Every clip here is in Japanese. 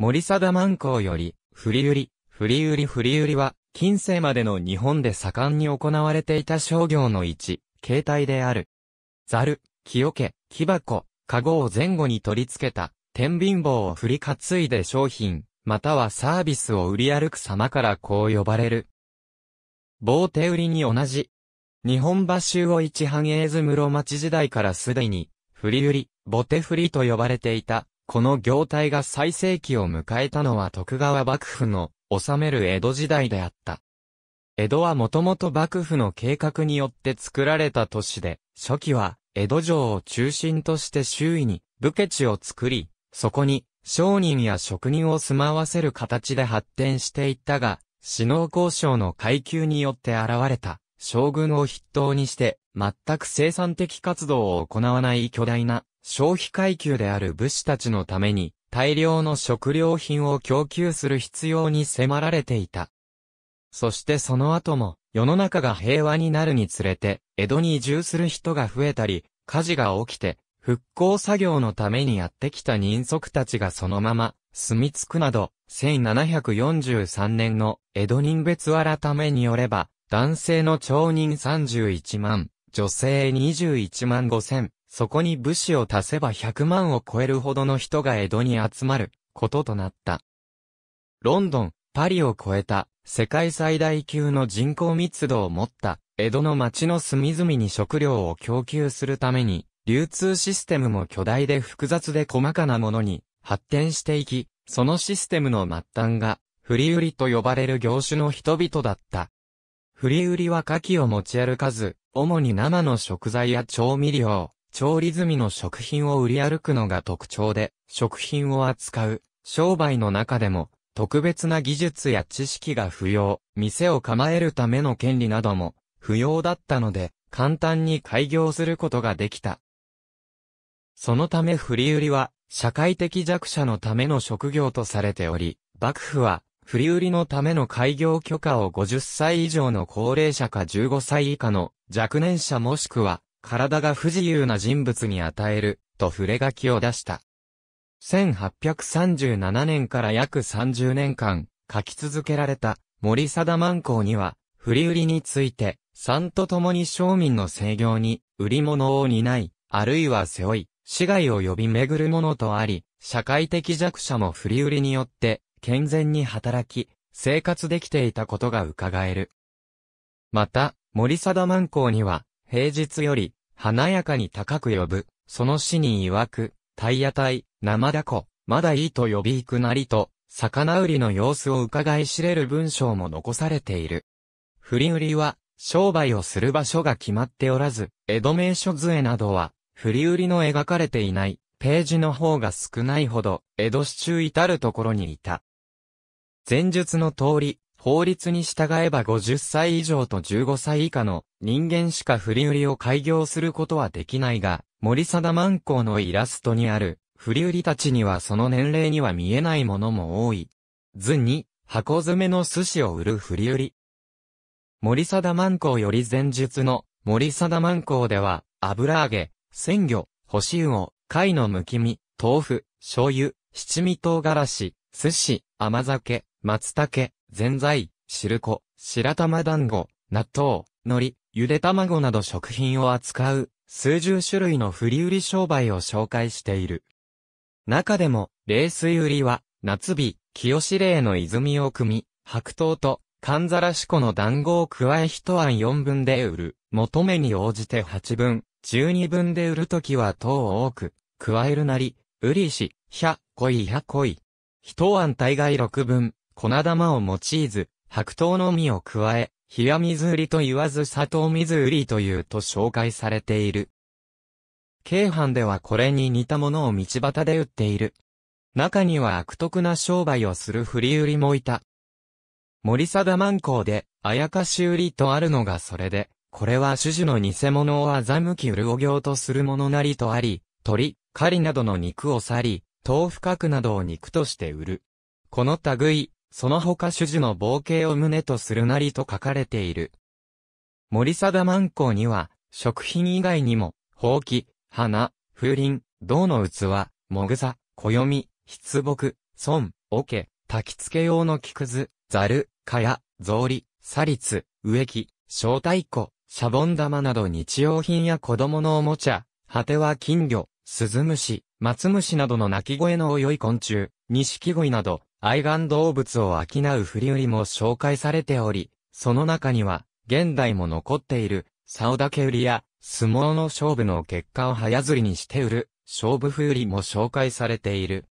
森貞万光より、振り売り、振り売り振り売りは、近世までの日本で盛んに行われていた商業の一、形態である。ざる、木桶、木箱、籠を前後に取り付けた、天秤棒を振り担いで商品、またはサービスを売り歩く様からこう呼ばれる。棒手売りに同じ。日本州を一繁栄図室町時代からすでに、振り売り、ボテ振りと呼ばれていた、この業態が最盛期を迎えたのは徳川幕府の治める江戸時代であった。江戸はもともと幕府の計画によって作られた都市で、初期は江戸城を中心として周囲に武家地を作り、そこに商人や職人を住まわせる形で発展していったが、死能交渉の階級によって現れた将軍を筆頭にして、全く生産的活動を行わない巨大な消費階級である武士たちのために大量の食料品を供給する必要に迫られていた。そしてその後も世の中が平和になるにつれて江戸に移住する人が増えたり火事が起きて復興作業のためにやってきた人足たちがそのまま住み着くなど1743年の江戸人別改めによれば男性の町人31万、女性21万5千、そこに武士を足せば100万を超えるほどの人が江戸に集まることとなった。ロンドン、パリを超えた世界最大級の人口密度を持った江戸の町の隅々に食料を供給するために流通システムも巨大で複雑で細かなものに発展していき、そのシステムの末端が振り売りと呼ばれる業種の人々だった。振り売りは牡蠣を持ち歩かず、主に生の食材や調味料、調理済みの食品を売り歩くのが特徴で、食品を扱う、商売の中でも、特別な技術や知識が不要、店を構えるための権利なども、不要だったので、簡単に開業することができた。そのため振り売りは、社会的弱者のための職業とされており、幕府は、振り売りのための開業許可を50歳以上の高齢者か15歳以下の若年者もしくは体が不自由な人物に与える、と触れ書きを出した。1837年から約30年間、書き続けられた、森貞万行には、振り売りについて、三と共に商民の制御に、売り物を担い、あるいは背負い、市害を呼び巡るものとあり、社会的弱者も振り売りによって、健全に働き、生活できていたことが伺える。また、森貞万行には、平日より、華やかに高く呼ぶ。その死に曰く、タイヤ隊、生だこ、まだいいと呼び行くなりと、魚売りの様子を伺い知れる文章も残されている。振り売りは、商売をする場所が決まっておらず、江戸名所図絵などは、振り売りの描かれていない、ページの方が少ないほど、江戸市中至るところにいた。前述の通り、法律に従えば50歳以上と15歳以下の人間しか振り売りを開業することはできないが、森貞万光のイラストにある、振り売りたちにはその年齢には見えないものも多い。図に、箱詰めの寿司を売る振り売り。森貞万光より前述の森貞万光では、油揚げ、鮮魚、干し魚、貝のむき身、豆腐、醤油、七味唐辛子、寿司、甘酒、松茸、ぜんざい、汁粉、白玉団子、納豆、海苔、ゆで卵など食品を扱う、数十種類の振り売り商売を紹介している。中でも、冷水売りは、夏日、清志霊の泉を汲み、白桃と、寒ざらし粉の団子を加え一案四分で売る。求めに応じて八分、十二分で売るときは糖を多く、加えるなり、売りし、百、恋百恋。一案大概六分、粉玉を用いず、白桃の実を加え、冷水売りと言わず砂糖水売りというと紹介されている。京阪ではこれに似たものを道端で売っている。中には悪徳な商売をする振り売りもいた。森貞万光で、あやかし売りとあるのがそれで、これは種々の偽物を欺き潤行とするものなりとあり、鳥、狩りなどの肉を去り、豆腐角などを肉として売る。この類、その他主事の冒険を胸とするなりと書かれている。森貞万光には、食品以外にも、ほうき、花、風鈴、銅の器、もぐさ、暦、筆木、損、桶、焚き付け用の木くず、ざる、かや、草履、砂律、植木、小太鼓、シャボン玉など日用品や子供のおもちゃ、果ては金魚、スズムシ、などの鳴き声の泳い昆虫、ニシキゴイなど、愛玩動物を商う振り売りも紹介されており、その中には、現代も残っている、竿だけ売りや、相撲の勝負の結果を早釣りにして売る、勝負風売りも紹介されている。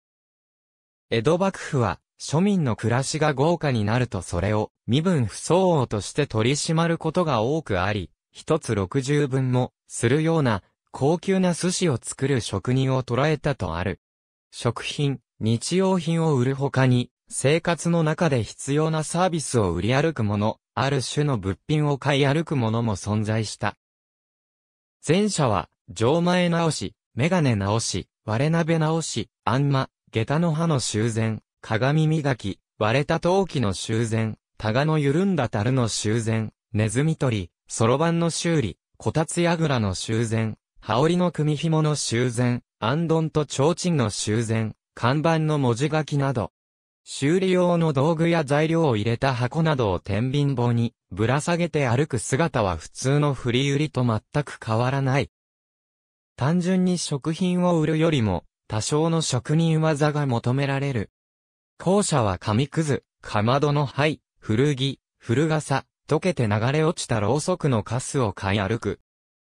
江戸幕府は、庶民の暮らしが豪華になるとそれを身分不相応として取り締まることが多くあり、一つ六十分もするような高級な寿司を作る職人を捉えたとある。食品、日用品を売る他に、生活の中で必要なサービスを売り歩くもの、ある種の物品を買い歩くものも存在した。前者は、錠前直し、メガネ直し、割れ鍋直し、あんま、下駄の歯の修繕、鏡磨き、割れた陶器の修繕、タガの緩んだ樽の修繕、ネズミ取り、そろばんの修理、こたつやぐらの修繕、羽織の組紐の修繕、あんどんと提灯の修繕、看板の文字書きなど、修理用の道具や材料を入れた箱などを天秤棒にぶら下げて歩く姿は普通の振り売りと全く変わらない。単純に食品を売るよりも多少の職人技が求められる。校舎は紙くず、かまどの灰、古着、古傘、溶けて流れ落ちたろうそくのカスを買い歩く。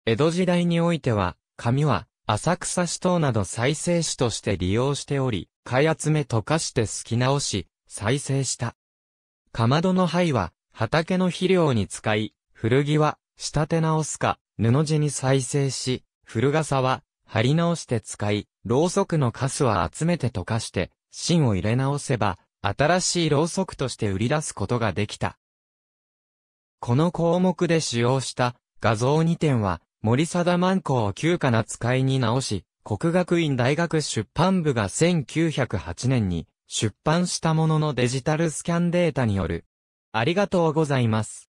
江戸時代においては、紙は浅草市等など再生市として利用しており、買い集め溶かして好き直し、再生した。かまどの灰は、畑の肥料に使い、古着は、仕立て直すか、布地に再生し、古傘は、貼り直して使い、ろうそくのカスは集めて溶かして、芯を入れ直せば、新しいろうそくとして売り出すことができた。この項目で使用した画像2点は、森貞万光を旧家な使いに直し、国学院大学出版部が1908年に出版したもののデジタルスキャンデータによる。ありがとうございます。